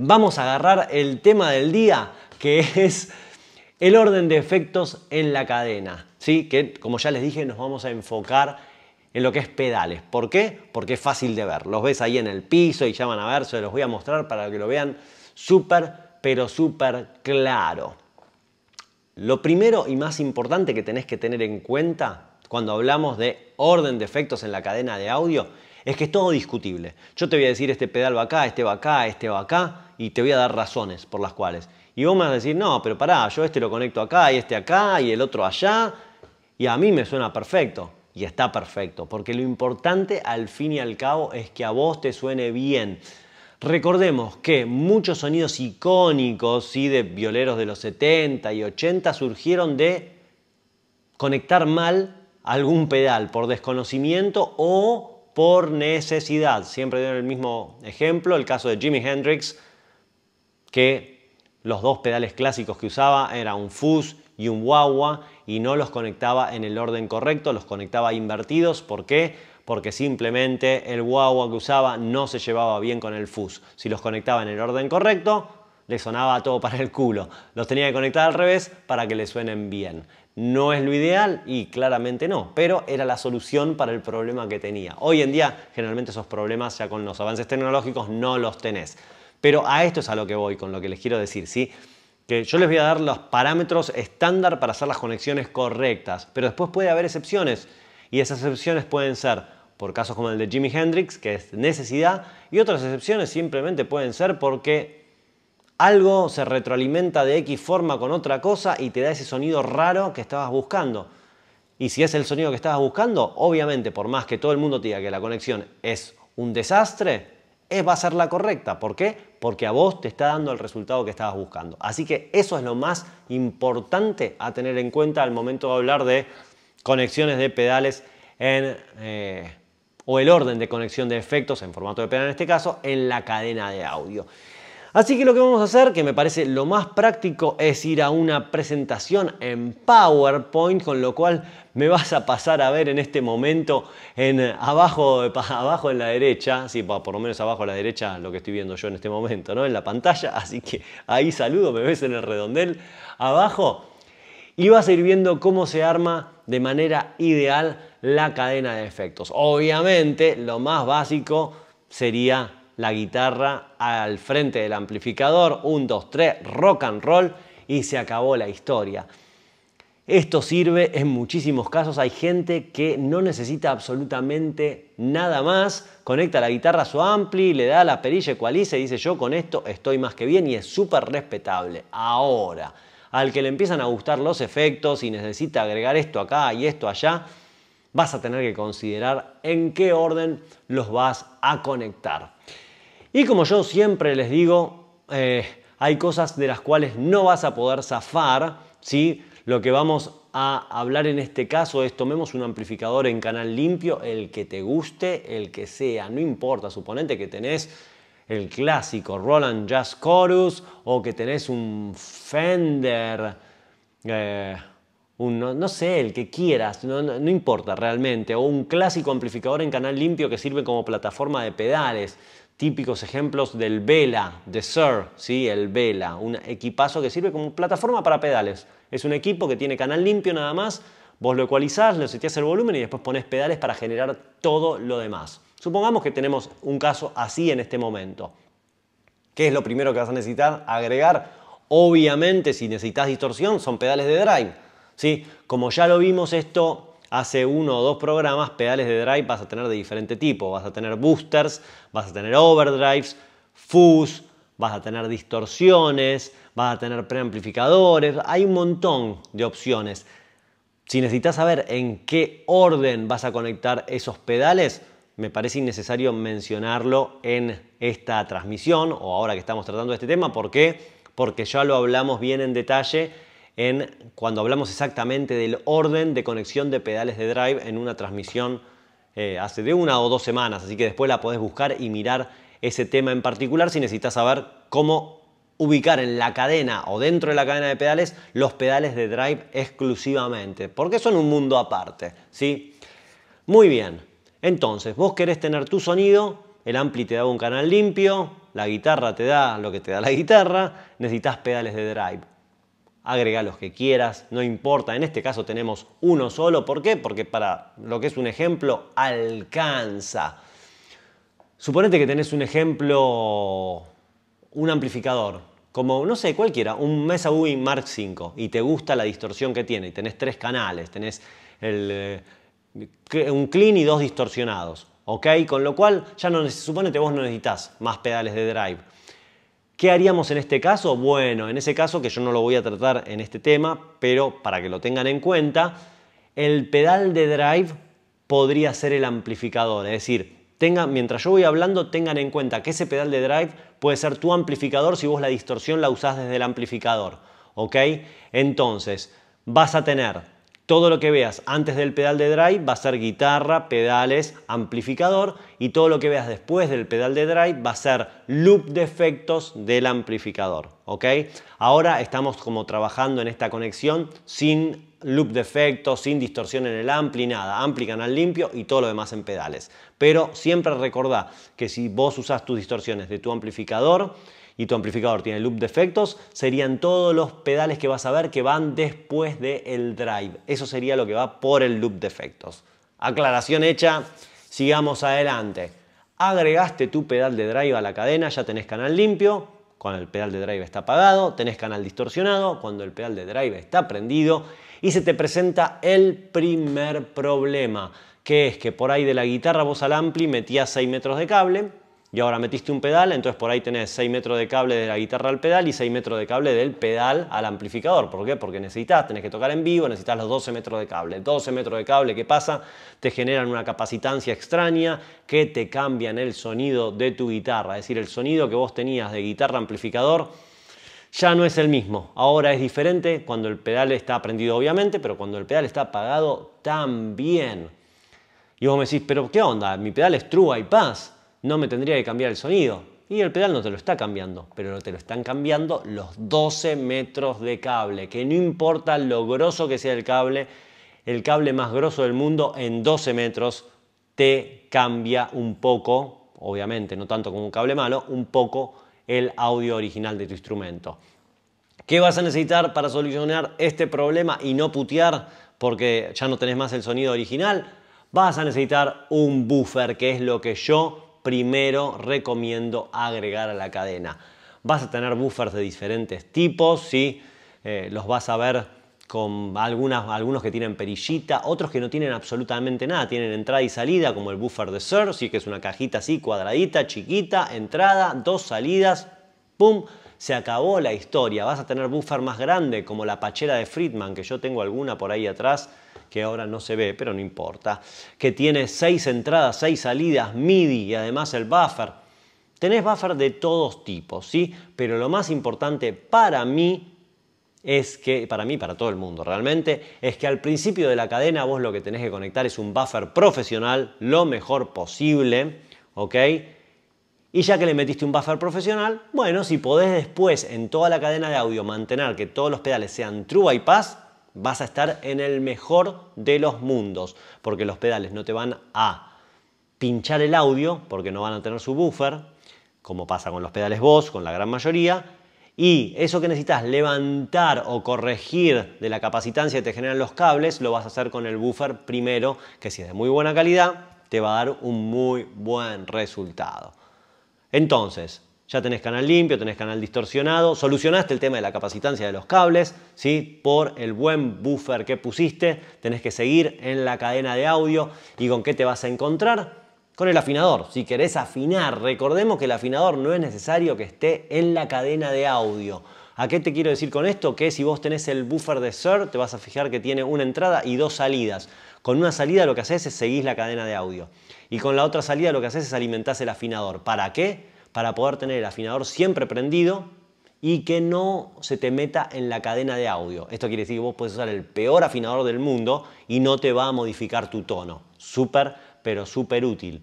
vamos a agarrar el tema del día, que es el orden de efectos en la cadena, ¿sí? que como ya les dije nos vamos a enfocar en lo que es pedales. ¿Por qué? Porque es fácil de ver. Los ves ahí en el piso y ya van a ver, se los voy a mostrar para que lo vean súper, pero súper claro. Lo primero y más importante que tenés que tener en cuenta cuando hablamos de orden de efectos en la cadena de audio es que es todo discutible. Yo te voy a decir este pedal va acá, este va acá, este va acá, y te voy a dar razones por las cuales. Y vos me vas a decir, no, pero pará, yo este lo conecto acá y este acá y el otro allá, y a mí me suena perfecto. Y está perfecto, porque lo importante al fin y al cabo es que a vos te suene bien. Recordemos que muchos sonidos icónicos y de violeros de los 70 y 80 surgieron de conectar mal algún pedal por desconocimiento o por necesidad. Siempre doy el mismo ejemplo, el caso de Jimi Hendrix que los dos pedales clásicos que usaba eran un fuzz y un guagua y no los conectaba en el orden correcto, los conectaba invertidos. ¿Por qué? Porque simplemente el guagua que usaba no se llevaba bien con el fuzz. Si los conectaba en el orden correcto, le sonaba todo para el culo. Los tenía que conectar al revés para que le suenen bien. No es lo ideal y claramente no, pero era la solución para el problema que tenía. Hoy en día, generalmente esos problemas ya con los avances tecnológicos no los tenés. Pero a esto es a lo que voy, con lo que les quiero decir, ¿sí? Que yo les voy a dar los parámetros estándar para hacer las conexiones correctas, pero después puede haber excepciones. Y esas excepciones pueden ser por casos como el de Jimi Hendrix, que es necesidad, y otras excepciones simplemente pueden ser porque algo se retroalimenta de X forma con otra cosa y te da ese sonido raro que estabas buscando. Y si es el sonido que estabas buscando, obviamente, por más que todo el mundo diga que la conexión es un desastre, va a ser la correcta. ¿Por qué? Porque a vos te está dando el resultado que estabas buscando. Así que eso es lo más importante a tener en cuenta al momento de hablar de conexiones de pedales eh, o el orden de conexión de efectos en formato de pedal en este caso, en la cadena de audio. Así que lo que vamos a hacer, que me parece lo más práctico, es ir a una presentación en PowerPoint, con lo cual me vas a pasar a ver en este momento en abajo, abajo en la derecha, sí, por lo menos abajo a la derecha lo que estoy viendo yo en este momento, ¿no? En la pantalla, así que ahí saludo, me ves en el redondel abajo y vas a ir viendo cómo se arma de manera ideal la cadena de efectos. Obviamente, lo más básico sería la guitarra al frente del amplificador, un, dos, tres, rock and roll y se acabó la historia. Esto sirve en muchísimos casos. Hay gente que no necesita absolutamente nada más. Conecta la guitarra a su ampli, le da la perilla ecualiza y dice yo con esto estoy más que bien y es súper respetable. Ahora, al que le empiezan a gustar los efectos y necesita agregar esto acá y esto allá, vas a tener que considerar en qué orden los vas a conectar. Y como yo siempre les digo, eh, hay cosas de las cuales no vas a poder zafar, Lo que vamos a hablar en este caso es tomemos un amplificador en canal limpio, el que te guste, el que sea, no importa, suponete que tenés el clásico Roland Jazz Chorus o que tenés un Fender, eh, no, sé, el que quieras, no importa realmente, o un clásico amplificador en canal limpio que sirve como plataforma de pedales típicos ejemplos del Vela, de Sir, ¿sí? el Vela, un equipazo que sirve como plataforma para pedales. Es un equipo que tiene canal limpio nada más, vos lo ecualizás, le seteás el volumen y después pones pedales para generar todo lo demás. Supongamos que tenemos un caso así en este momento. ¿Qué es lo primero que vas a necesitar? Agregar, obviamente, si necesitas distorsión, son pedales de drive. ¿sí? Como ya lo vimos, esto hace uno o dos programas, pedales de drive vas a tener de diferente tipo. Vas a tener boosters, vas a tener overdrives, fuzz, vas a tener distorsiones, vas a tener preamplificadores. Hay un montón de opciones. Si necesitas saber en qué orden vas a conectar esos pedales, me parece innecesario mencionarlo en esta transmisión o ahora que estamos tratando este tema. ¿Por qué? Porque ya lo hablamos bien en detalle en cuando hablamos exactamente del orden de conexión de pedales de drive en una transmisión eh, hace de una o dos semanas. Así que después la podés buscar y mirar ese tema en particular si necesitas saber cómo ubicar en la cadena o dentro de la cadena de pedales los pedales de drive exclusivamente, porque son un mundo aparte, ¿sí? Muy bien. Entonces, vos querés tener tu sonido, el ampli te da un canal limpio, la guitarra te da lo que te da la guitarra, necesitas pedales de drive agrega los que quieras, no importa. En este caso tenemos uno solo. ¿Por qué? Porque para lo que es un ejemplo, alcanza. Suponete que tenés un ejemplo, un amplificador, como no sé, cualquiera, un Mesa UI Mark V, y te gusta la distorsión que tiene, y tenés tres canales, tenés eh, un clean y dos distorsionados, ¿ok? Con lo cual, ya no, que vos no necesitas más pedales de drive ¿Qué haríamos en este caso? Bueno, en ese caso, que yo no lo voy a tratar en este tema, pero para que lo tengan en cuenta, el pedal de drive podría ser el amplificador. Es decir, tengan, mientras yo voy hablando, tengan en cuenta que ese pedal de drive puede ser tu amplificador si vos la distorsión la usás desde el amplificador. ¿Ok? Entonces, vas a tener todo lo que veas antes del pedal de drive va a ser guitarra, pedales, amplificador y todo lo que veas después del pedal de drive va a ser loop de efectos del amplificador. ¿ok? Ahora estamos como trabajando en esta conexión sin loop de efectos, sin distorsión en el ampli, nada. Ampli canal limpio y todo lo demás en pedales. Pero siempre recordá que si vos usas tus distorsiones de tu amplificador, y tu amplificador tiene loop de efectos, serían todos los pedales que vas a ver que van después del el drive. Eso sería lo que va por el loop de efectos. Aclaración hecha, sigamos adelante. Agregaste tu pedal de drive a la cadena, ya tenés canal limpio, cuando el pedal de drive está apagado, tenés canal distorsionado, cuando el pedal de drive está prendido y se te presenta el primer problema, que es que por ahí de la guitarra vos al ampli metías 6 metros de cable, y ahora metiste un pedal, entonces por ahí tenés 6 metros de cable de la guitarra al pedal y 6 metros de cable del pedal al amplificador. ¿Por qué? Porque necesitas, tenés que tocar en vivo, necesitas los 12 metros de cable. 12 metros de cable, ¿qué pasa? Te generan una capacitancia extraña que te cambian el sonido de tu guitarra. Es decir, el sonido que vos tenías de guitarra amplificador ya no es el mismo. Ahora es diferente cuando el pedal está prendido, obviamente, pero cuando el pedal está apagado también. Y vos me decís, pero ¿qué onda? Mi pedal es True Paz no me tendría que cambiar el sonido. Y el pedal no te lo está cambiando, pero te lo están cambiando los 12 metros de cable, que no importa lo grosso que sea el cable, el cable más grosso del mundo en 12 metros te cambia un poco, obviamente no tanto como un cable malo, un poco el audio original de tu instrumento. ¿Qué vas a necesitar para solucionar este problema y no putear porque ya no tenés más el sonido original? Vas a necesitar un buffer, que es lo que yo primero recomiendo agregar a la cadena. Vas a tener buffers de diferentes tipos, ¿sí? Eh, los vas a ver con algunas, algunos que tienen perillita, otros que no tienen absolutamente nada, tienen entrada y salida, como el buffer de Sir, sí que es una cajita así, cuadradita, chiquita, entrada, dos salidas, ¡pum! Se acabó la historia. Vas a tener buffer más grande, como la pachera de Friedman, que yo tengo alguna por ahí atrás, que ahora no se ve, pero no importa, que tiene seis entradas, seis salidas, MIDI y además el buffer. Tenés buffer de todos tipos, ¿sí? Pero lo más importante para mí es que, para mí, para todo el mundo realmente, es que al principio de la cadena vos lo que tenés que conectar es un buffer profesional, lo mejor posible, ¿ok? Y ya que le metiste un buffer profesional, bueno, si podés después en toda la cadena de audio mantener que todos los pedales sean true bypass, vas a estar en el mejor de los mundos, porque los pedales no te van a pinchar el audio, porque no van a tener su buffer, como pasa con los pedales voz con la gran mayoría, y eso que necesitas levantar o corregir de la capacitancia que te generan los cables, lo vas a hacer con el buffer primero, que si es de muy buena calidad, te va a dar un muy buen resultado. Entonces, ya tenés canal limpio, tenés canal distorsionado, solucionaste el tema de la capacitancia de los cables, ¿sí? por el buen buffer que pusiste, tenés que seguir en la cadena de audio y con qué te vas a encontrar. Con el afinador, si querés afinar, recordemos que el afinador no es necesario que esté en la cadena de audio. ¿A qué te quiero decir con esto? Que si vos tenés el buffer de SIR, te vas a fijar que tiene una entrada y dos salidas. Con una salida lo que haces es seguís la cadena de audio. Y con la otra salida lo que haces es alimentás el afinador. ¿Para qué? para poder tener el afinador siempre prendido y que no se te meta en la cadena de audio. Esto quiere decir que vos puedes usar el peor afinador del mundo y no te va a modificar tu tono. Súper, pero súper útil.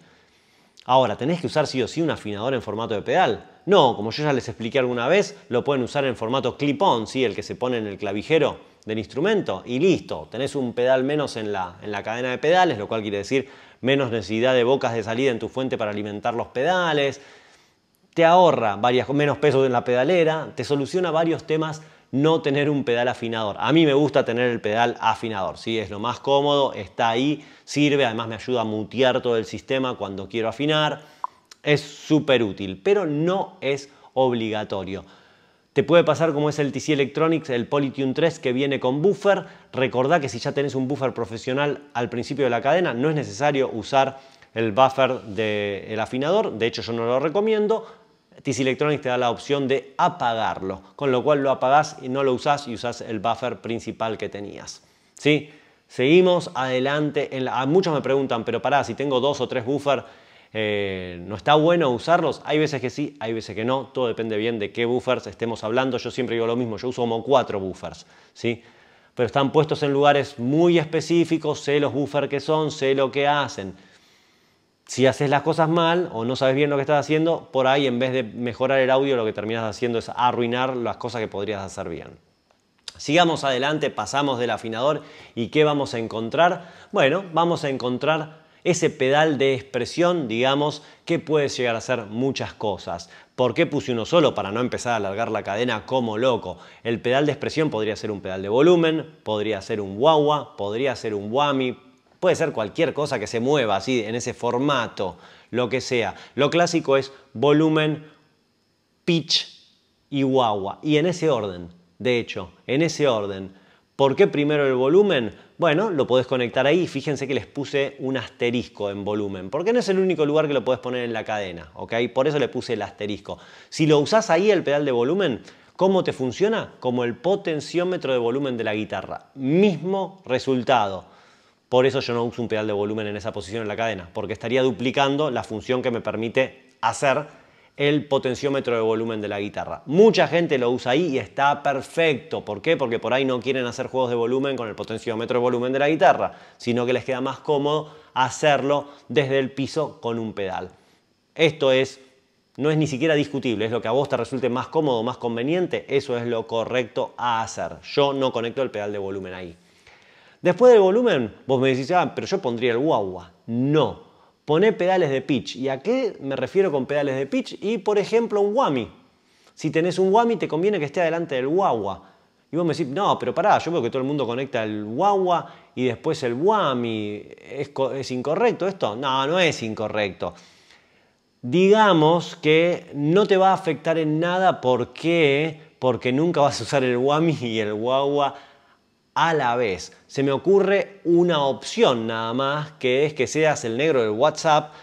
Ahora, ¿tenés que usar sí o sí un afinador en formato de pedal? No, como yo ya les expliqué alguna vez, lo pueden usar en formato clip-on, el que se pone en el clavijero del instrumento y listo, tenés un pedal menos en la, en la cadena de pedales, lo cual quiere decir menos necesidad de bocas de salida en tu fuente para alimentar los pedales, te ahorra menos pesos en la pedalera, te soluciona varios temas no tener un pedal afinador. A mí me gusta tener el pedal afinador, ¿sí? es lo más cómodo, está ahí, sirve, además me ayuda a mutear todo el sistema cuando quiero afinar. Es súper útil, pero no es obligatorio. Te puede pasar como es el TC Electronics, el Polytune 3 que viene con buffer. Recordá que si ya tenés un buffer profesional al principio de la cadena, no es necesario usar el buffer del afinador. De hecho, yo no lo recomiendo TC Electronics te da la opción de apagarlo, con lo cual lo apagás y no lo usás y usás el buffer principal que tenías. ¿Sí? Seguimos adelante. muchos me preguntan, pero pará, si tengo dos o tres buffers, eh, ¿no está bueno usarlos? Hay veces que sí, hay veces que no. Todo depende bien de qué buffers estemos hablando. Yo siempre digo lo mismo, yo uso como cuatro buffers. ¿sí? Pero están puestos en lugares muy específicos, sé los buffers que son, sé lo que hacen si haces las cosas mal o no sabes bien lo que estás haciendo, por ahí en vez de mejorar el audio lo que terminas haciendo es arruinar las cosas que podrías hacer bien. Sigamos adelante, pasamos del afinador y ¿qué vamos a encontrar? Bueno, vamos a encontrar ese pedal de expresión, digamos, que puede llegar a hacer muchas cosas. ¿Por qué puse uno solo? Para no empezar a alargar la cadena como loco. El pedal de expresión podría ser un pedal de volumen, podría ser un wah-wah, podría ser un whammy, Puede ser cualquier cosa que se mueva así, en ese formato, lo que sea. Lo clásico es volumen, pitch y guagua. Y en ese orden, de hecho, en ese orden. ¿Por qué primero el volumen? Bueno, lo podés conectar ahí. Fíjense que les puse un asterisco en volumen, porque no es el único lugar que lo podés poner en la cadena, ¿ok? Por eso le puse el asterisco. Si lo usás ahí, el pedal de volumen, ¿cómo te funciona? Como el potenciómetro de volumen de la guitarra. Mismo resultado. Por eso yo no uso un pedal de volumen en esa posición en la cadena, porque estaría duplicando la función que me permite hacer el potenciómetro de volumen de la guitarra. Mucha gente lo usa ahí y está perfecto. ¿Por qué? Porque por ahí no quieren hacer juegos de volumen con el potenciómetro de volumen de la guitarra, sino que les queda más cómodo hacerlo desde el piso con un pedal. Esto es, no es ni siquiera discutible, es lo que a vos te resulte más cómodo, más conveniente, eso es lo correcto a hacer. Yo no conecto el pedal de volumen ahí. Después del volumen, vos me decís, ah, pero yo pondría el guagua. No. Poné pedales de pitch. ¿Y a qué me refiero con pedales de pitch? Y por ejemplo, un whammy. Si tenés un whammy, te conviene que esté adelante del guagua. Y vos me decís, no, pero pará, yo veo que todo el mundo conecta el guagua y después el whammy. ¿Es, incorrecto esto? No, no es incorrecto. Digamos que no te va a afectar en nada porque porque nunca vas a usar el whammy y el guagua a la vez. Se me ocurre una opción nada más, que es que seas el negro del WhatsApp,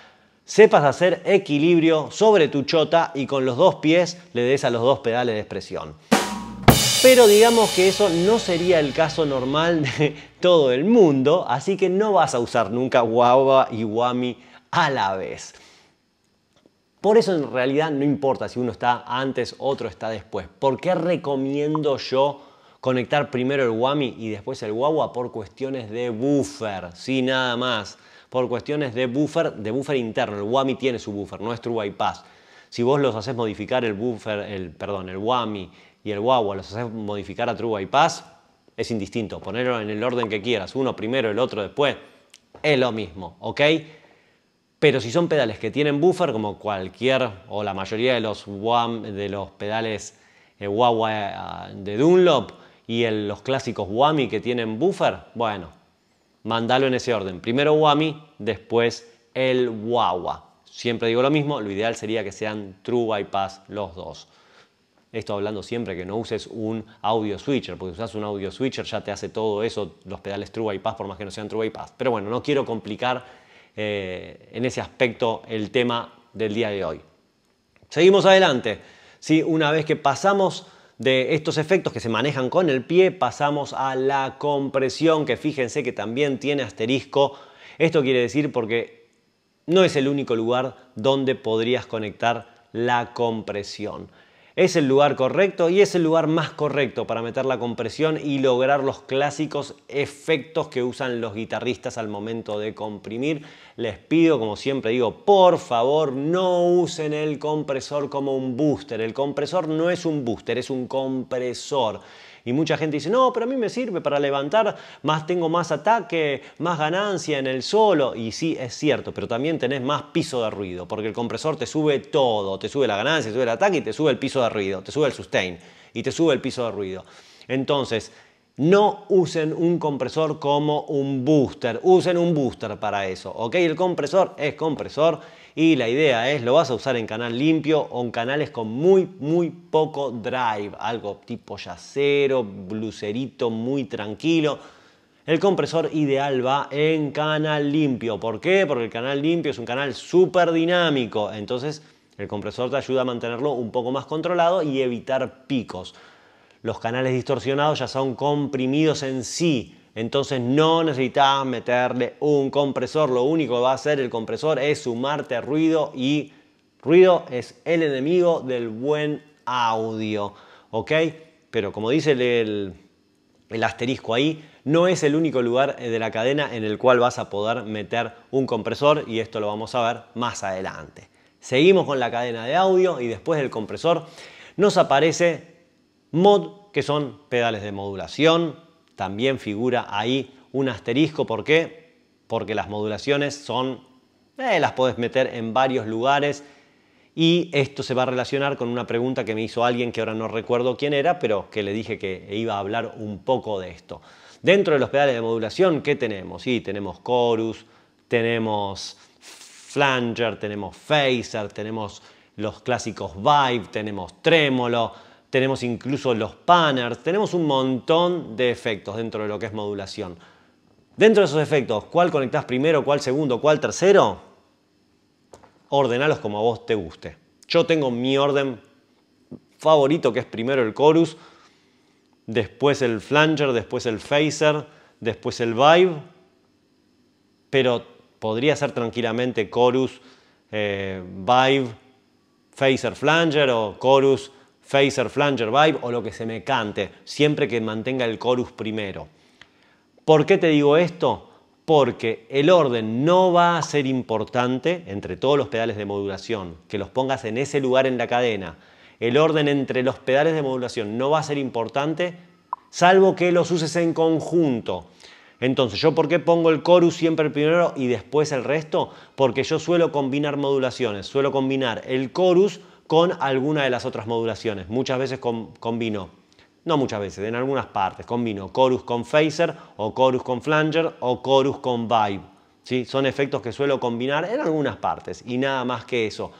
sepas hacer equilibrio sobre tu chota y con los dos pies le des a los dos pedales de expresión Pero digamos que eso no sería el caso normal de todo el mundo, así que no vas a usar nunca guava y guami a la vez. Por eso en realidad no importa si uno está antes, otro está después. ¿Por qué recomiendo yo conectar primero el Wami y después el Wawa por cuestiones de buffer, sin nada más. Por cuestiones de buffer, de buffer interno. El Wami tiene su buffer, no es True Bypass. Si vos los haces modificar el buffer, el, perdón, el Wami y el Wawa, los haces modificar a True Bypass, es indistinto. Ponerlo en el orden que quieras, uno primero, el otro después, es lo mismo, ¿ok? Pero si son pedales que tienen buffer, como cualquier o la mayoría de los, de los pedales Wawa eh, eh, de Dunlop, y los clásicos Wami que tienen buffer, bueno, mandalo en ese orden. Primero Wami, después el Wawa. Siempre digo lo mismo, lo ideal sería que sean true bypass los dos. Esto hablando siempre que no uses un audio switcher, porque si usas un audio switcher ya te hace todo eso, los pedales true bypass, por más que no sean true bypass. Pero bueno, no quiero complicar eh, en ese aspecto el tema del día de hoy. Seguimos adelante. ¿sí? Una vez que pasamos de estos efectos que se manejan con el pie, pasamos a la compresión, que fíjense que también tiene asterisco. Esto quiere decir porque no es el único lugar donde podrías conectar la compresión. Es el lugar correcto y es el lugar más correcto para meter la compresión y lograr los clásicos efectos que usan los guitarristas al momento de comprimir. Les pido, como siempre digo, por favor no usen el compresor como un booster. El compresor no es un booster, es un compresor. Y mucha gente dice, no, pero a mí me sirve para levantar, más tengo más ataque, más ganancia en el solo. Y sí, es cierto, pero también tenés más piso de ruido, porque el compresor te sube todo, te sube la ganancia, te sube el ataque y te sube el piso de ruido, te sube el sustain y te sube el piso de ruido. Entonces, no usen un compresor como un booster, usen un booster para eso, ¿ok? El compresor es compresor y la idea es, lo vas a usar en canal limpio o en canales con muy, muy poco drive, algo tipo yacero, blucerito, muy tranquilo. El compresor ideal va en canal limpio. ¿Por qué? Porque el canal limpio es un canal súper dinámico. Entonces el compresor te ayuda a mantenerlo un poco más controlado y evitar picos. Los canales distorsionados ya son comprimidos en sí. Entonces no necesitas meterle un compresor, lo único que va a hacer el compresor es sumarte ruido y ruido es el enemigo del buen audio, ¿ok? Pero como dice el, el asterisco ahí, no es el único lugar de la cadena en el cual vas a poder meter un compresor y esto lo vamos a ver más adelante. Seguimos con la cadena de audio y después del compresor nos aparece mod que son pedales de modulación, también figura ahí un asterisco. ¿Por qué? Porque las modulaciones son, eh, las puedes meter en varios lugares y esto se va a relacionar con una pregunta que me hizo alguien que ahora no recuerdo quién era, pero que le dije que iba a hablar un poco de esto. Dentro de los pedales de modulación, ¿qué tenemos? Sí, tenemos chorus, tenemos flanger, tenemos phaser, tenemos los clásicos vibe, tenemos tremolo tenemos incluso los panners, tenemos un montón de efectos dentro de lo que es modulación. Dentro de esos efectos, ¿cuál conectás primero, cuál segundo, cuál tercero? Ordenalos como a vos te guste. Yo tengo mi orden favorito que es primero el chorus, después el flanger, después el phaser, después el vibe, pero podría ser tranquilamente chorus, eh, vibe, phaser, flanger o chorus, phaser, flanger, vibe o lo que se me cante, siempre que mantenga el chorus primero. ¿Por qué te digo esto? Porque el orden no va a ser importante entre todos los pedales de modulación, que los pongas en ese lugar en la cadena. El orden entre los pedales de modulación no va a ser importante, salvo que los uses en conjunto. Entonces, ¿yo por qué pongo el chorus siempre primero y después el resto? Porque yo suelo combinar modulaciones, suelo combinar el chorus con alguna de las otras modulaciones. Muchas veces combino no muchas veces, en algunas partes combino chorus con phaser o chorus con flanger o chorus con vibe. ¿sí? Son efectos que suelo combinar en algunas partes y nada más que eso.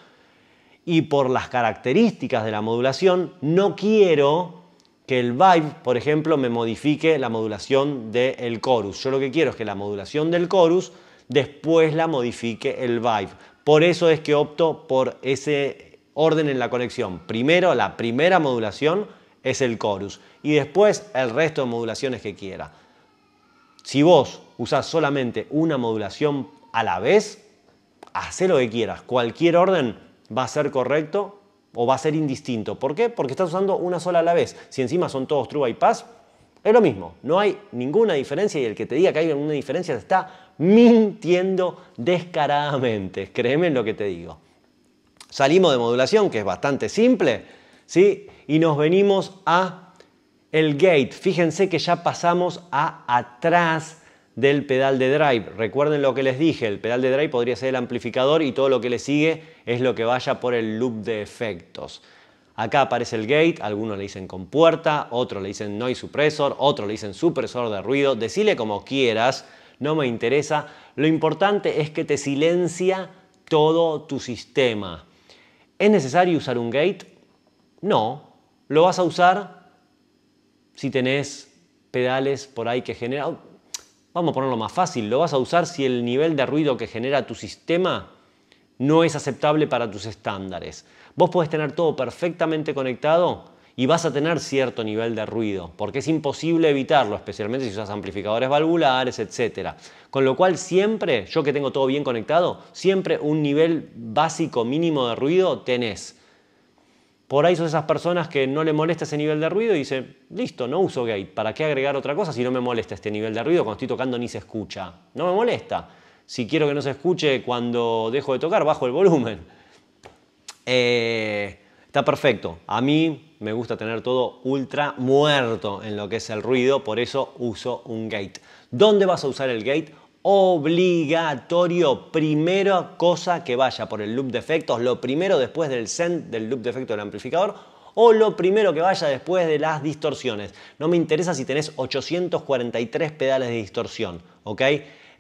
Y por las características de la modulación, no quiero que el vibe, por ejemplo, me modifique la modulación del chorus. Yo lo que quiero es que la modulación del chorus después la modifique el vibe. Por eso es que opto por ese orden en la conexión. Primero, la primera modulación es el chorus y después el resto de modulaciones que quiera. Si vos usás solamente una modulación a la vez, hace lo que quieras. Cualquier orden va a ser correcto o va a ser indistinto. ¿Por qué? Porque estás usando una sola a la vez. Si encima son todos true bypass, es lo mismo. No hay ninguna diferencia y el que te diga que hay alguna diferencia está mintiendo descaradamente. Créeme en lo que te digo. Salimos de modulación, que es bastante simple, ¿sí? Y nos venimos a el gate. Fíjense que ya pasamos a atrás del pedal de drive. Recuerden lo que les dije, el pedal de drive podría ser el amplificador y todo lo que le sigue es lo que vaya por el loop de efectos. Acá aparece el gate, algunos le dicen compuerta, otros le dicen noise supresor, otros le dicen supresor de ruido, decile como quieras, no me interesa. Lo importante es que te silencia todo tu sistema. ¿Es necesario usar un gate? No. Lo vas a usar si tenés pedales por ahí que generan... Vamos a ponerlo más fácil. Lo vas a usar si el nivel de ruido que genera tu sistema no es aceptable para tus estándares. Vos podés tener todo perfectamente conectado y vas a tener cierto nivel de ruido, porque es imposible evitarlo, especialmente si usas amplificadores valvulares, etc. Con lo cual siempre, yo que tengo todo bien conectado, siempre un nivel básico mínimo de ruido tenés. Por ahí son esas personas que no le molesta ese nivel de ruido y dicen, listo, no uso gate, ¿para qué agregar otra cosa si no me molesta este nivel de ruido? Cuando estoy tocando ni se escucha, no me molesta. Si quiero que no se escuche cuando dejo de tocar, bajo el volumen. Eh, Está perfecto. A mí me gusta tener todo ultra muerto en lo que es el ruido, por eso uso un gate. ¿Dónde vas a usar el gate? Obligatorio, primera cosa que vaya por el loop de efectos, lo primero después del send del loop de efecto del amplificador o lo primero que vaya después de las distorsiones. No me interesa si tenés 843 pedales de distorsión, ¿ok?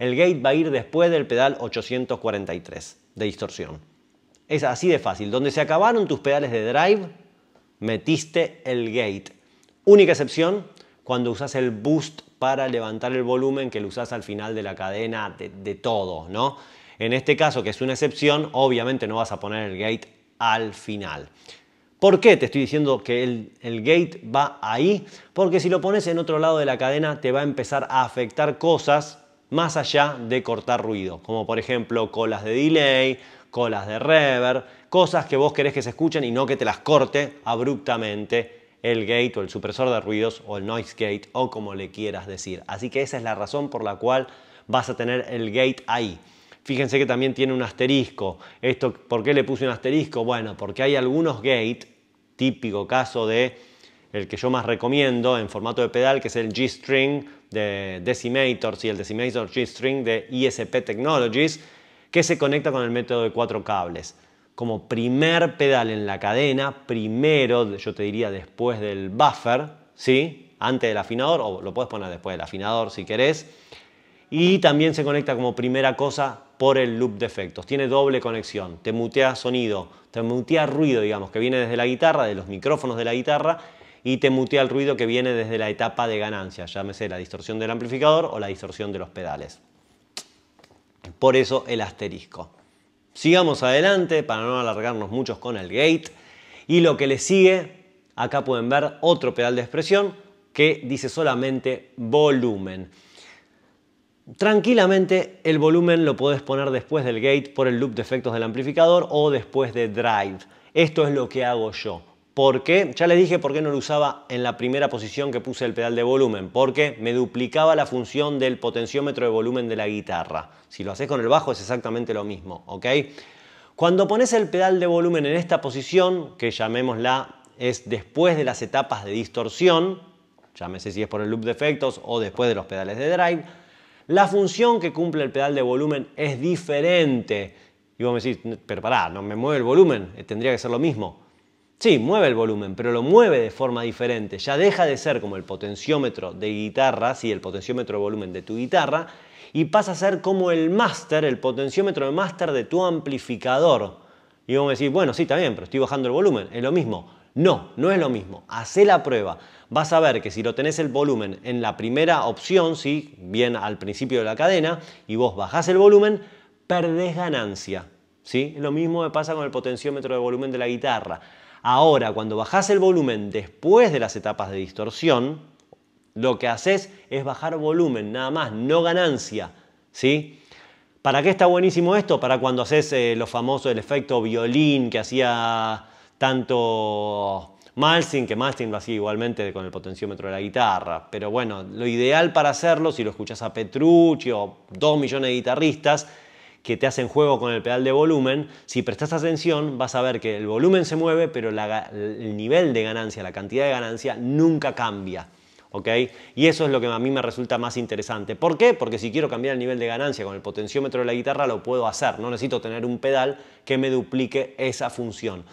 El gate va a ir después del pedal 843 de distorsión. Es así de fácil. Donde se acabaron tus pedales de drive, metiste el gate. Única excepción, cuando usas el boost para levantar el volumen que lo usas al final de la cadena de, todo, ¿no? En este caso, que es una excepción, obviamente no vas a poner el gate al final. ¿Por qué te estoy diciendo que el, gate va ahí? Porque si lo pones en otro lado de la cadena te va a empezar a afectar cosas más allá de cortar ruido, como por ejemplo colas de delay colas de reverb, cosas que vos querés que se escuchen y no que te las corte abruptamente el gate o el supresor de ruidos o el noise gate o como le quieras decir. Así que esa es la razón por la cual vas a tener el gate ahí. Fíjense que también tiene un asterisco. Esto, ¿Por qué le puse un asterisco? Bueno, porque hay algunos gate, típico caso de el que yo más recomiendo en formato de pedal, que es el G-String de Decimator, y el Decimator G-String de ESP Technologies, que se conecta con el método de cuatro cables. Como primer pedal en la cadena, primero, yo te diría después del buffer, ¿sí? Antes del afinador, o lo puedes poner después del afinador si querés. Y también se conecta como primera cosa por el loop de efectos. Tiene doble conexión. Te mutea sonido, te mutea ruido, digamos, que viene desde la guitarra, de los micrófonos de la guitarra, y te mutea el ruido que viene desde la etapa de ganancia, llámese la distorsión del amplificador o la distorsión de los pedales por eso el asterisco. Sigamos adelante para no alargarnos muchos con el gate. Y lo que le sigue, acá pueden ver otro pedal de expresión que dice solamente volumen. Tranquilamente el volumen lo podés poner después del gate por el loop de efectos del amplificador o después de drive. Esto es lo que hago yo. ¿Por qué? Ya les dije por qué no lo usaba en la primera posición que puse el pedal de volumen, porque me duplicaba la función del potenciómetro de volumen de la guitarra. Si lo haces con el bajo es exactamente lo mismo, ¿ok? Cuando pones el pedal de volumen en esta posición, que llamémosla es después de las etapas de distorsión, llámese si es por el loop de efectos o después de los pedales de drive, la función que cumple el pedal de volumen es diferente. Y vos me decís, pero pará, no me mueve el volumen, eh, tendría que ser lo mismo. Sí, mueve el volumen, pero lo mueve de forma diferente. Ya deja de ser como el potenciómetro de guitarra, sí, el potenciómetro de volumen de tu guitarra, y pasa a ser como el máster, el potenciómetro de máster de tu amplificador. Y vos me decís, bueno, sí, está bien, pero estoy bajando el volumen, es lo mismo. No, no es lo mismo. Hacé la prueba. Vas a ver que si lo tenés el volumen en la primera opción, sí, bien al principio de la cadena, y vos bajás el volumen, perdés ganancia. ¿sí? Lo mismo me pasa con el potenciómetro de volumen de la guitarra Ahora, cuando bajás el volumen después de las etapas de distorsión, lo que haces es bajar volumen, nada más, no ganancia. ¿Sí? ¿Para qué está buenísimo esto? Para cuando haces eh, lo famoso del efecto violín que hacía tanto Malsing, que Malsing lo hacía igualmente con el potenciómetro de la guitarra. Pero bueno, lo ideal para hacerlo, si lo escuchás a Petrucci o dos millones de guitarristas, que te hacen juego con el pedal de volumen, si prestas atención vas a ver que el volumen se mueve, pero el nivel de ganancia, la cantidad de ganancia nunca cambia. ¿OK? Y eso es lo que a mí me resulta más interesante. ¿Por qué? Porque si quiero cambiar el nivel de ganancia con el potenciómetro de la guitarra, lo puedo hacer. No necesito tener un pedal que me duplique esa función.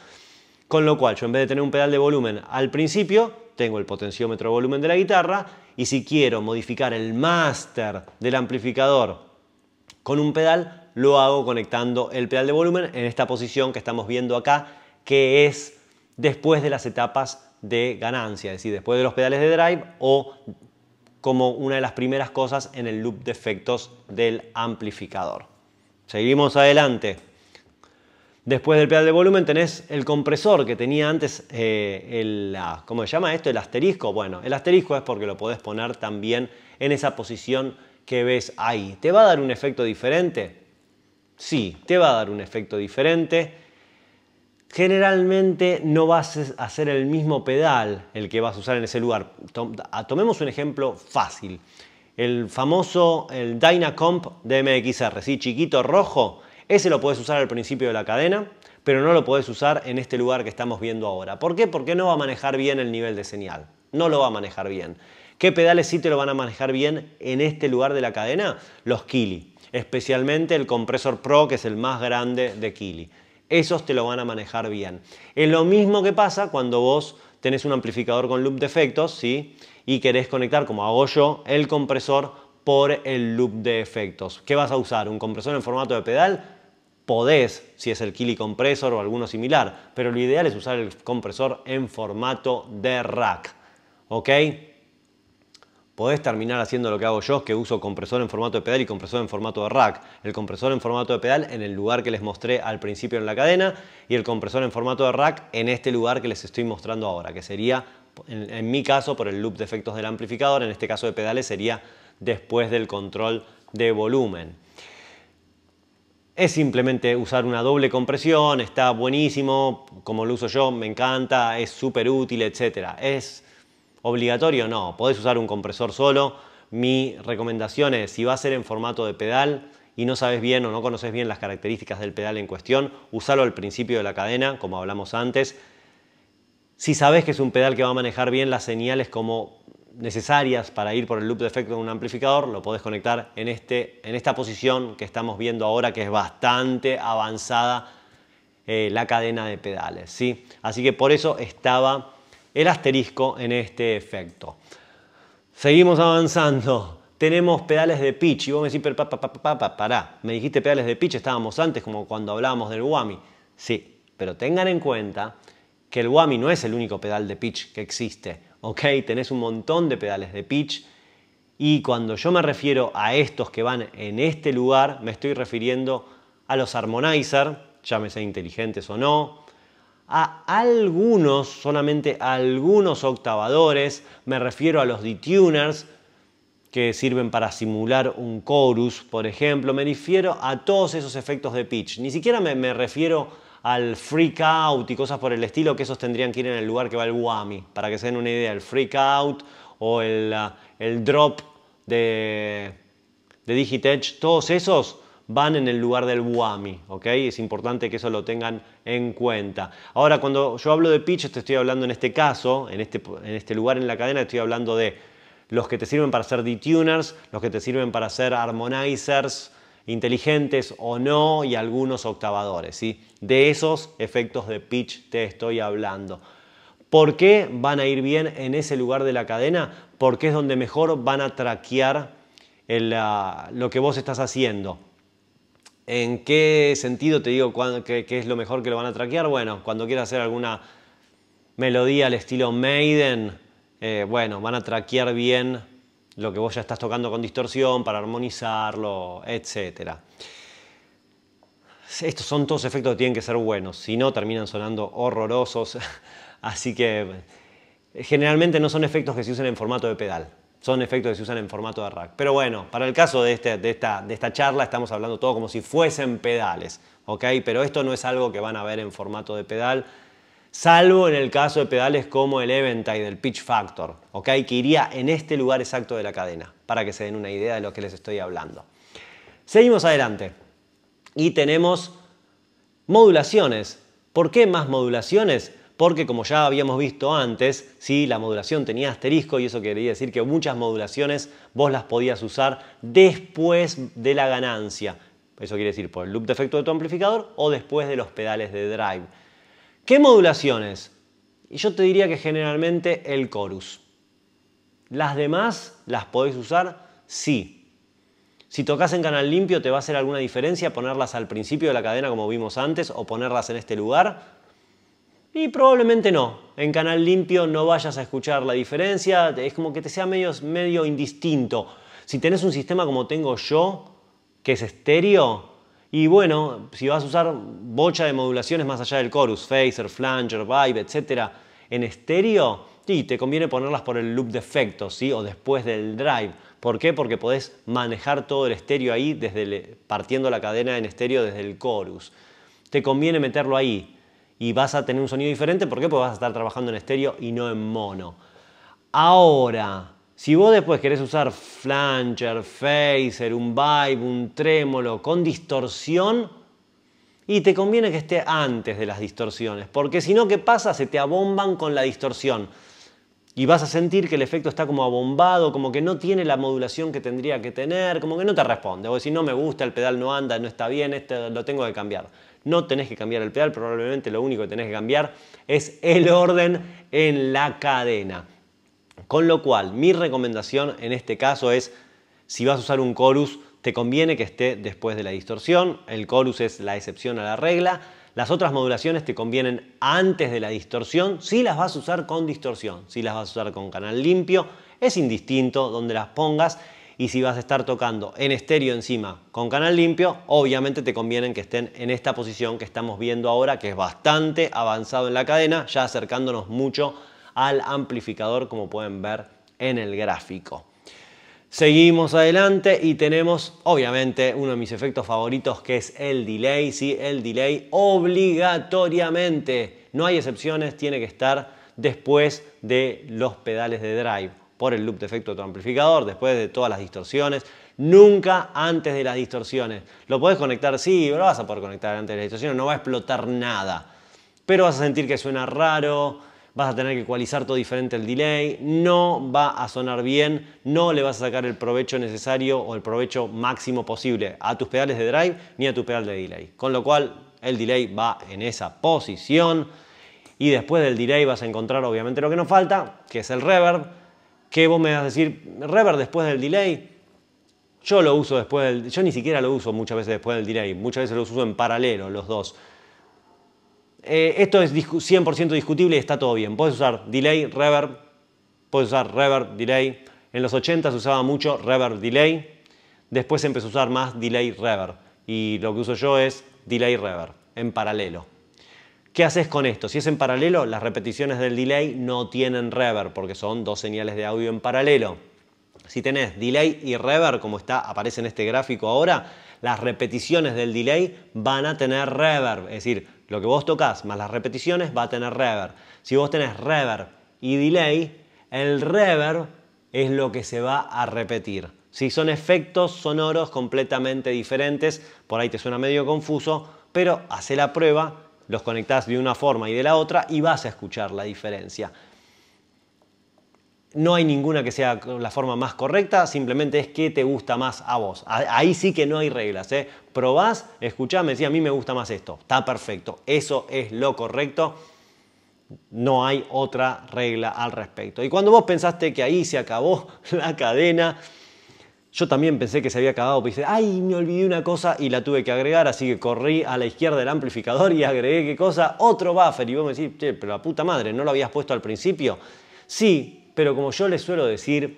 Con lo cual, yo en vez de tener un pedal de volumen al principio, tengo el potenciómetro de volumen de la guitarra y si quiero modificar el máster del amplificador con un pedal, lo hago conectando el pedal de volumen en esta posición que estamos viendo acá, que es después de las etapas de ganancia, es decir, después de los pedales de drive o como una de las primeras cosas en el loop de efectos del amplificador. Seguimos adelante. Después del pedal de volumen tenés el compresor que tenía antes, eh, el, ¿cómo se llama esto? El asterisco. Bueno, el asterisco es porque lo podés poner también en esa posición que ves ahí. ¿Te va a dar un efecto diferente? Sí, te va a dar un efecto diferente. Generalmente no vas a ser el mismo pedal el que vas a usar en ese lugar. Tomemos un ejemplo fácil. El famoso el Dynacomp de MXR, ¿sí? chiquito rojo, ese lo puedes usar al principio de la cadena, pero no lo puedes usar en este lugar que estamos viendo ahora. ¿Por qué? Porque no va a manejar bien el nivel de señal. No lo va a manejar bien. ¿Qué pedales sí te lo van a manejar bien en este lugar de la cadena? Los Kili especialmente el compresor Pro, que es el más grande de Kili. Esos te lo van a manejar bien. Es lo mismo que pasa cuando vos tenés un amplificador con loop de efectos, ¿sí? Y querés conectar, como hago yo, el compresor por el loop de efectos. ¿Qué vas a usar? ¿Un compresor en formato de pedal? Podés, si es el Kili compresor o alguno similar, pero lo ideal es usar el compresor en formato de rack. ¿Ok? podés terminar haciendo lo que hago yo, que uso compresor en formato de pedal y compresor en formato de rack. El compresor en formato de pedal en el lugar que les mostré al principio en la cadena y el compresor en formato de rack en este lugar que les estoy mostrando ahora, que sería, en, mi caso, por el loop de efectos del amplificador, en este caso de pedales sería después del control de volumen. Es simplemente usar una doble compresión, está buenísimo, como lo uso yo, me encanta, es súper útil, etc. Es Obligatorio no, podés usar un compresor solo. Mi recomendación es, si va a ser en formato de pedal y no sabes bien o no conoces bien las características del pedal en cuestión, usalo al principio de la cadena, como hablamos antes. Si sabes que es un pedal que va a manejar bien las señales como necesarias para ir por el loop de efecto de un amplificador, lo podés conectar en, este, en esta posición que estamos viendo ahora, que es bastante avanzada eh, la cadena de pedales. ¿sí? Así que por eso estaba el asterisco en este efecto. Seguimos avanzando. Tenemos pedales de pitch. Y vos me decís, pero pa, pa, pa, pa, Me dijiste pedales de pitch, estábamos antes, como cuando hablábamos del Guami, Sí, pero tengan en cuenta que el Guami no es el único pedal de pitch que existe. ¿Ok? Tenés un montón de pedales de pitch. Y cuando yo me refiero a estos que van en este lugar, me estoy refiriendo a los Harmonizer, llámese inteligentes o no, a algunos, solamente algunos octavadores, me refiero a los detuners, que sirven para simular un chorus, por ejemplo, me refiero a todos esos efectos de pitch. Ni siquiera me, refiero al freak out y cosas por el estilo, que esos tendrían que ir en el lugar que va el guami para que se den una idea, el freak out o el, drop de, de Digitech, todos esos van en el lugar del guami. ¿ok? Es importante que eso lo tengan en cuenta. Ahora, cuando yo hablo de pitch, te estoy hablando en este caso, en este, este lugar en la cadena, estoy hablando de los que te sirven para ser detuners, los que te sirven para ser harmonizers, inteligentes o no, y algunos octavadores, ¿sí? De esos efectos de pitch te estoy hablando. ¿Por qué van a ir bien en ese lugar de la cadena? Porque es donde mejor van a traquear ah, lo que vos estás haciendo. ¿En qué sentido te digo que es lo mejor que lo van a traquear? Bueno, cuando quieras hacer alguna melodía al estilo Maiden, eh, bueno, van a traquear bien lo que vos ya estás tocando con distorsión para armonizarlo, etc. Estos son todos efectos que tienen que ser buenos, si no terminan sonando horrorosos, así que eh, generalmente no son efectos que se usen en formato de pedal son efectos que se usan en formato de rack. Pero bueno, para el caso de, este, de, esta, charla estamos hablando todo como si fuesen pedales, ¿ok? Pero esto no es algo que van a ver en formato de pedal, salvo en el caso de pedales como el Eventide, el Pitch Factor, ¿ok? Que iría en este lugar exacto de la cadena, para que se den una idea de lo que les estoy hablando. Seguimos adelante y tenemos modulaciones. ¿Por qué más modulaciones? porque como ya habíamos visto antes, si la modulación tenía asterisco y eso quería decir que muchas modulaciones vos las podías usar después de la ganancia. Eso quiere decir por el loop de efecto de tu amplificador o después de los pedales de drive. ¿Qué modulaciones? Y yo te diría que generalmente el chorus. ¿Las demás las podés usar? Sí. Si tocas en canal limpio, ¿te va a hacer alguna diferencia ponerlas al principio de la cadena como vimos antes o ponerlas en este lugar? Y probablemente no. En canal limpio no vayas a escuchar la diferencia, es como que te sea medio, medio indistinto. Si tenés un sistema como tengo yo, que es estéreo, y bueno, si vas a usar bocha de modulaciones más allá del chorus, phaser, flanger, vibe, etc., en estéreo, sí, te conviene ponerlas por el loop de efecto, ¿sí? o después del drive. ¿Por qué? Porque podés manejar todo el estéreo ahí, desde partiendo la cadena en estéreo desde el chorus. Te conviene meterlo ahí y vas a tener un sonido diferente. ¿Por qué? Porque vas a estar trabajando en estéreo y no en mono. Ahora, si vos después querés usar flanger, phaser, un vibe, un trémolo con distorsión, y te conviene que esté antes de las distorsiones, porque si no, ¿qué pasa? Se te abomban con la distorsión. Y vas a sentir que el efecto está como abombado, como que no tiene la modulación que tendría que tener, como que no te responde. O si no me gusta, el pedal no anda, no está bien, este lo tengo que cambiar no tenés que cambiar el pedal, probablemente lo único que tenés que cambiar es el orden en la cadena. Con lo cual, mi recomendación en este caso es, si vas a usar un chorus, te conviene que esté después de la distorsión. El chorus es la excepción a la regla. Las otras modulaciones te convienen antes de la distorsión si las vas a usar con distorsión, si las vas a usar con canal limpio, es indistinto donde las pongas y si vas a estar tocando en estéreo encima con canal limpio, obviamente te convienen que estén en esta posición que estamos viendo ahora, que es bastante avanzado en la cadena, ya acercándonos mucho al amplificador como pueden ver en el gráfico. Seguimos adelante y tenemos obviamente uno de mis efectos favoritos que es el delay, ¿sí? el delay obligatoriamente, no hay excepciones, tiene que estar después de los pedales de drive por el loop de efecto de tu amplificador, después de todas las distorsiones, nunca antes de las distorsiones. Lo puedes conectar, sí, lo vas a poder conectar antes de las distorsiones, no va a explotar nada, pero vas a sentir que suena raro, vas a tener que ecualizar todo diferente el delay, no va a sonar bien, no le vas a sacar el provecho necesario o el provecho máximo posible a tus pedales de drive ni a tu pedal de delay. Con lo cual, el delay va en esa posición y después del delay vas a encontrar obviamente lo que nos falta, que es el reverb, que vos me vas a decir, reverb después del delay, yo lo uso después del, yo ni siquiera lo uso muchas veces después del delay, muchas veces lo uso en paralelo los dos. Eh, esto es 100% discutible y está todo bien. Puedes usar delay, reverb, puedes usar reverb, delay. En los 80 se usaba mucho reverb, delay. Después se empezó a usar más delay, reverb. Y lo que uso yo es delay, reverb, en paralelo. ¿Qué haces con esto? Si es en paralelo, las repeticiones del delay no tienen reverb porque son dos señales de audio en paralelo. Si tenés delay y reverb, como está, aparece en este gráfico ahora, las repeticiones del delay van a tener reverb. Es decir, lo que vos tocas más las repeticiones va a tener reverb. Si vos tenés reverb y delay, el reverb es lo que se va a repetir. Si son efectos sonoros completamente diferentes, por ahí te suena medio confuso, pero hace la prueba los conectás de una forma y de la otra y vas a escuchar la diferencia. No hay ninguna que sea la forma más correcta, simplemente es que te gusta más a vos. Ahí sí que no hay reglas. ¿eh? Probás, escuchá, me a mí me gusta más esto. Está perfecto. Eso es lo correcto. No hay otra regla al respecto. Y cuando vos pensaste que ahí se acabó la cadena, yo también pensé que se había acabado. pues dice, ay, me olvidé una cosa y la tuve que agregar, así que corrí a la izquierda del amplificador y agregué qué cosa, otro buffer. Y vos me decís, che, pero la puta madre, ¿no lo habías puesto al principio? Sí, pero como yo les suelo decir,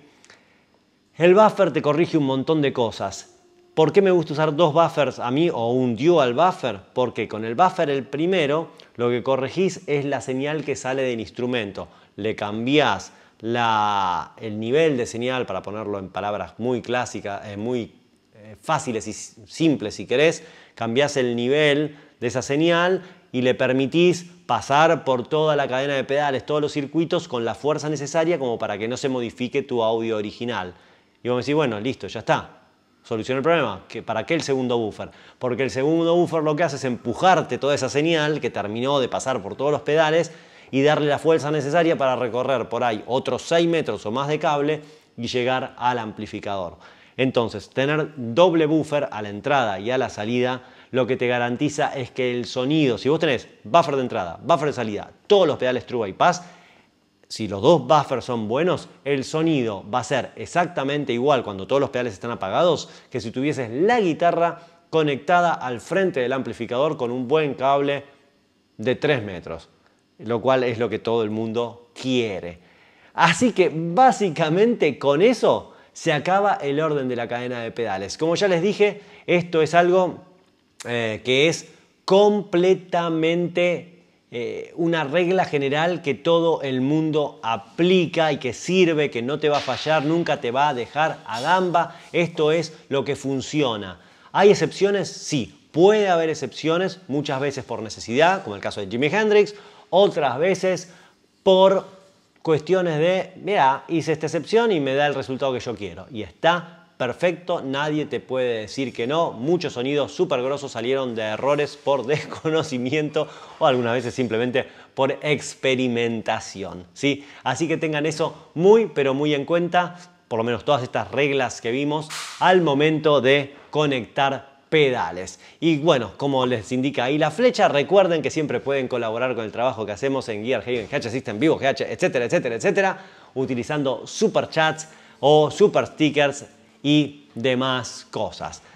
el buffer te corrige un montón de cosas. ¿Por qué me gusta usar dos buffers a mí o un dual buffer? Porque con el buffer el primero lo que corregís es la señal que sale del instrumento. Le cambiás el nivel de señal, para ponerlo en palabras muy clásicas, eh, muy eh, fáciles y simples si querés, cambiás el nivel de esa señal y le permitís pasar por toda la cadena de pedales, todos los circuitos con la fuerza necesaria como para que no se modifique tu audio original. Y vos me decís, bueno, listo, ya está. solucionó el problema. ¿Para qué el segundo buffer? Porque el segundo buffer lo que hace es empujarte toda esa señal que terminó de pasar por todos los pedales y darle la fuerza necesaria para recorrer por ahí otros 6 metros o más de cable y llegar al amplificador. Entonces, tener doble buffer a la entrada y a la salida lo que te garantiza es que el sonido, si vos tenés buffer de entrada, buffer de salida, todos los pedales True Bypass, si los dos buffers son buenos, el sonido va a ser exactamente igual cuando todos los pedales están apagados que si tuvieses la guitarra conectada al frente del amplificador con un buen cable de 3 metros lo cual es lo que todo el mundo quiere. Así que básicamente con eso se acaba el orden de la cadena de pedales. Como ya les dije, esto es algo eh, que es completamente eh, una regla general que todo el mundo aplica y que sirve, que no te va a fallar, nunca te va a dejar a gamba. Esto es lo que funciona. ¿Hay excepciones? Sí. Puede haber excepciones, muchas veces por necesidad, como el caso de Jimi Hendrix, otras veces por cuestiones de, mira, hice esta excepción y me da el resultado que yo quiero. Y está perfecto, nadie te puede decir que no. Muchos sonidos súper grosos salieron de errores por desconocimiento o algunas veces simplemente por experimentación. ¿sí? Así que tengan eso muy, pero muy en cuenta, por lo menos todas estas reglas que vimos, al momento de conectar pedales. Y bueno, como les indica ahí la flecha, recuerden que siempre pueden colaborar con el trabajo que hacemos en Gear Haven, GH System Vivo, GH, etcétera, etcétera, etcétera, utilizando super chats o super stickers y demás cosas.